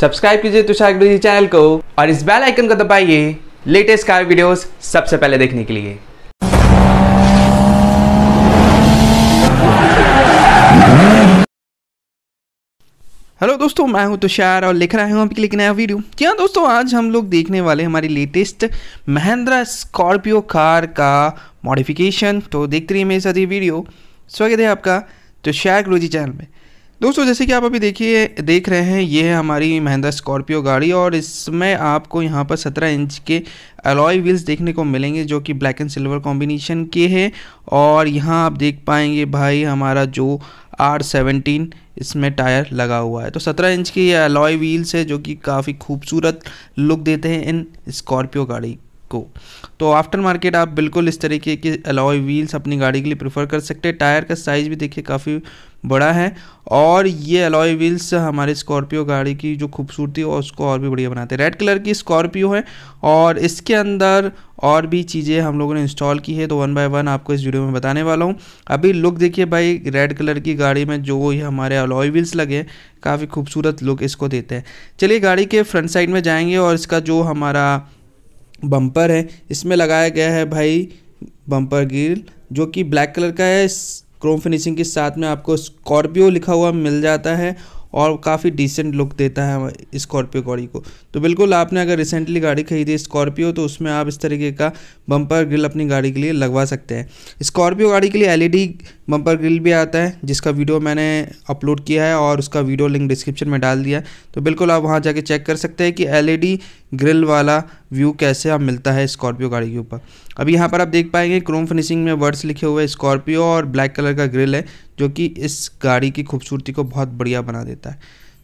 subscribe कीजिए तुषार गुरु channel को और इस बेल आइकन को दबाइए लेटेस्ट कार वीडियोस सबसे पहले देखने के लिए हेलो दोस्तों मैं हूं तुषार और लिख रहा हूं आपके लिए नया वीडियो क्या दोस्तों आज हम लोग देखने वाले हमारी लेटेस्ट महिंद्रा स्कॉर्पियो कार का मॉडिफिकेशन तो देखते रहिए मेरे साथ ये वीडियो स्वागत है आपका तुषार गुरु चैनल में दोस्तों जैसे कि आप अभी देखिए देख रहे हैं ये है हमारी महिंद्रा स्कॉर्पियो गाड़ी और इसमें आपको यहाँ पर 17 इंच के अलॉय व्हील्स देखने को मिलेंगे जो कि ब्लैक एंड सिल्वर कॉम्बिनेशन के हैं और यहाँ आप देख पाएंगे भाई हमारा जो आर सेवनटीन इसमें टायर लगा हुआ है तो 17 इंच के ये अलॉय व्हील्स है जो कि काफ़ी खूबसूरत लुक देते हैं इन स्कॉर्पियो गाड़ी को तो आफ्टर मार्केट आप बिल्कुल इस तरीके की अलॉय व्हील्स अपनी गाड़ी के लिए प्रेफर कर सकते हैं टायर का साइज़ भी देखिए काफ़ी बड़ा है और ये अलॉय व्हील्स हमारे स्कॉर्पियो गाड़ी की जो खूबसूरती और उसको और भी बढ़िया बनाते हैं रेड कलर की स्कॉर्पियो है और इसके अंदर और भी चीज़ें हम लोगों ने इंस्टॉल की है तो वन बाय वन आपको इस वीडियो में बताने वाला हूँ अभी लुक देखिए भाई रेड कलर की गाड़ी में जो ये हमारे अलॉय व्हील्स लगे काफ़ी खूबसूरत लुक इसको देते हैं चलिए गाड़ी के फ्रंट साइड में जाएंगे और इसका जो हमारा बम्पर है इसमें लगाया गया है भाई बम्पर ग्रिल जो कि ब्लैक कलर का है क्रोम फिनिशिंग के साथ में आपको स्कॉर्पियो लिखा हुआ मिल जाता है और काफ़ी डिसेंट लुक देता है स्कॉर्पियो गाड़ी को तो बिल्कुल आपने अगर रिसेंटली गाड़ी खरीदी स्कॉर्पियो तो उसमें आप इस तरीके का बम्पर ग्रिल अपनी गाड़ी के लिए लगवा सकते हैं स्कॉर्पियो गाड़ी के लिए एलईडी बम्पर ग्रिल भी आता है जिसका वीडियो मैंने अपलोड किया है और उसका वीडियो लिंक डिस्क्रिप्शन में डाल दिया है तो बिल्कुल आप वहाँ जाके चेक कर सकते हैं कि एल ग्रिल e वाला व्यू कैसे आप मिलता है स्कॉर्पियो गाड़ी के ऊपर अब यहाँ पर आप देख पाएंगे क्रोम फिनिशिंग में वर्ड्स लिखे हुए स्कॉर्पियो और ब्लैक कलर का ग्रिल है जो कि इस गाड़ी की खूबसूरती को बहुत बढ़िया बना देता है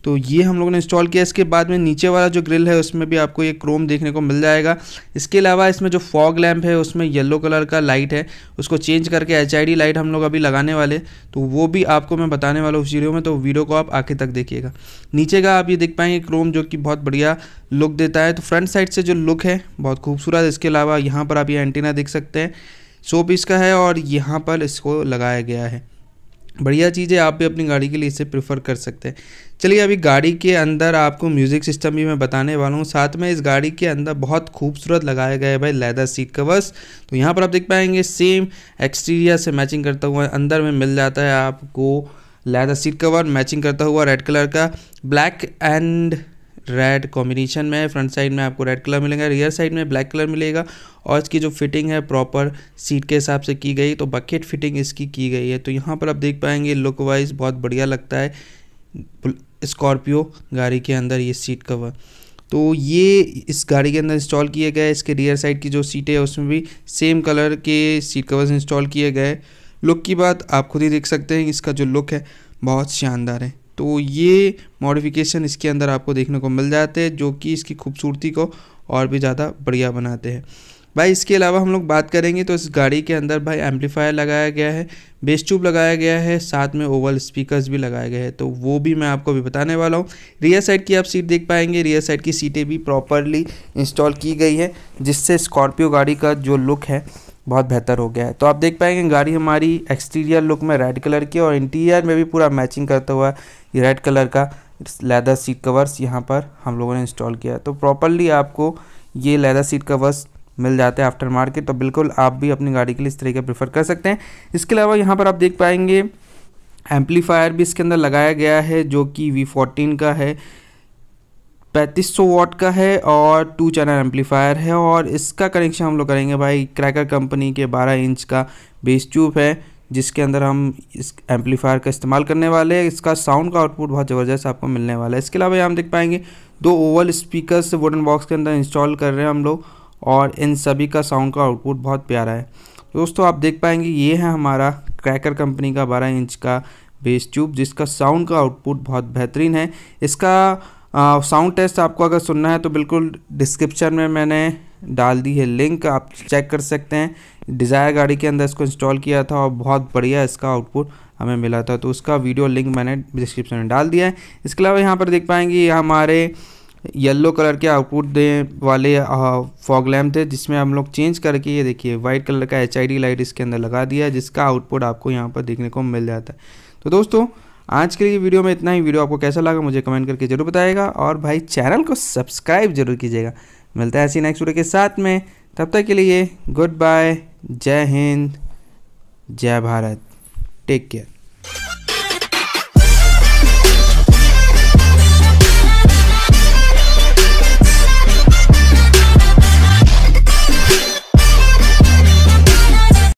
तो ये हम लोगों ने इंस्टॉल किया इसके बाद में नीचे वाला जो ग्रिल है उसमें भी आपको ये क्रोम देखने को मिल जाएगा इसके अलावा इसमें जो फॉग लैम्प है उसमें येलो कलर का लाइट है उसको चेंज करके एच लाइट हम लोग अभी लगाने वाले तो वो भी आपको मैं बताने वाला हूँ उस वीडियो में तो वीडियो को आप आखिर तक देखिएगा नीचे का आप ये देख पाएंगे क्रोम जो कि बहुत बढ़िया लुक देता है तो फ्रंट साइड से जो लुक है बहुत खूबसूरत इसके अलावा यहाँ पर आप ये एंटीना देख सकते हैं सो पीस का है और यहाँ पर इसको लगाया गया है बढ़िया चीज़ है आप भी अपनी गाड़ी के लिए इसे प्रेफर कर सकते हैं चलिए अभी गाड़ी के अंदर आपको म्यूज़िक सिस्टम भी मैं बताने वाला हूँ साथ में इस गाड़ी के अंदर बहुत खूबसूरत लगाया गया है भाई लेदर सीट कवर्स तो यहाँ पर आप देख पाएंगे सेम एक्सटीरियर से मैचिंग करता हुआ अंदर में मिल जाता है आपको लेदर सीट कवर मैचिंग करता हुआ रेड कलर का ब्लैक एंड रेड कॉम्बिनेशन में है फ्रंट साइड में आपको रेड कलर मिलेगा रियर साइड में ब्लैक कलर मिलेगा और इसकी जो फिटिंग है प्रॉपर सीट के हिसाब से की गई तो बकेट फिटिंग इसकी की गई है तो यहाँ पर आप देख पाएंगे लुक वाइज बहुत बढ़िया लगता है स्कॉर्पियो गाड़ी के अंदर ये सीट कवर तो ये इस गाड़ी के अंदर इंस्टॉल किए गए इसके रियर साइड की जो सीटें है उसमें भी सेम कलर के सीट कवर्स इंस्टॉल किए गए लुक की बात आप खुद ही देख सकते हैं इसका जो लुक है बहुत शानदार है तो ये मॉडिफिकेशन इसके अंदर आपको देखने को मिल जाते हैं जो कि इसकी खूबसूरती को और भी ज़्यादा बढ़िया बनाते हैं भाई इसके अलावा हम लोग बात करेंगे तो इस गाड़ी के अंदर भाई एम्पलीफायर लगाया गया है बेस ट्यूब लगाया गया है साथ में ओवल स्पीकर्स भी लगाए गए हैं तो वो भी मैं आपको भी बताने वाला हूँ रियर साइड की आप सीट देख पाएंगे रियर साइड की सीटें भी प्रॉपरली इंस्टॉल की गई है जिससे स्कॉर्पियो गाड़ी का जो लुक है बहुत बेहतर हो गया है तो आप देख पाएंगे गाड़ी हमारी एक्सटीरियर लुक में रेड कलर की और इंटीरियर में भी पूरा मैचिंग करता हुआ ये रेड कलर का लेदर सीट कवर्स यहाँ पर हम लोगों ने इंस्टॉल किया है तो प्रॉपरली आपको ये लेदर सीट कवर्स मिल जाते हैं आफ्टर मार्केट तो बिल्कुल आप भी अपनी गाड़ी के लिए इस तरीके प्रेफर कर सकते हैं इसके अलावा यहाँ पर आप देख पाएंगे एम्पलीफायर भी इसके अंदर लगाया गया है जो कि V14 का है पैंतीस सौ वाट का है और टू चैनल एम्पलीफायर है और इसका कनेक्शन हम लोग करेंगे भाई क्रैकर कंपनी के बारह इंच का बेस ट्यूब है जिसके अंदर हम इस एम्पलीफायर का इस्तेमाल करने वाले हैं इसका साउंड का आउटपुट बहुत ज़बरदस्त आपको मिलने वाला है इसके अलावा यहाँ हम देख पाएंगे दो ओवल स्पीकर्स वुडन बॉक्स के अंदर इंस्टॉल कर रहे हैं हम लोग और इन सभी का साउंड का आउटपुट बहुत प्यारा है दोस्तों आप देख पाएंगे ये है हमारा क्रैकर कंपनी का बारह इंच का बेस ट्यूब जिसका साउंड का आउटपुट बहुत बेहतरीन है इसका साउंड टेस्ट आपको अगर सुनना है तो बिल्कुल डिस्क्रिप्शन में मैंने डाल दी है लिंक आप चेक कर सकते हैं डिज़ायर गाड़ी के अंदर इसको इंस्टॉल किया था और बहुत बढ़िया इसका आउटपुट हमें मिला था तो उसका वीडियो लिंक मैंने डिस्क्रिप्शन में डाल दिया है इसके अलावा यहाँ पर देख पाएंगे हमारे येलो कलर के आउटपुट दे वाले फॉग लैम्प थे जिसमें हम लोग चेंज करके ये देखिए वाइट कलर का एच लाइट इसके अंदर लगा दिया है जिसका आउटपुट आपको यहाँ पर देखने को मिल जाता है तो दोस्तों आज के लिए वीडियो में इतना ही वीडियो आपको कैसा लगा मुझे कमेंट करके जरूर बताएगा और भाई चैनल को सब्सक्राइब जरूर कीजिएगा मिलता है ऐसी नेक्स्ट वीडियो के साथ में तब तक के लिए गुड बाय जय हिंद जय भारत टेक केयर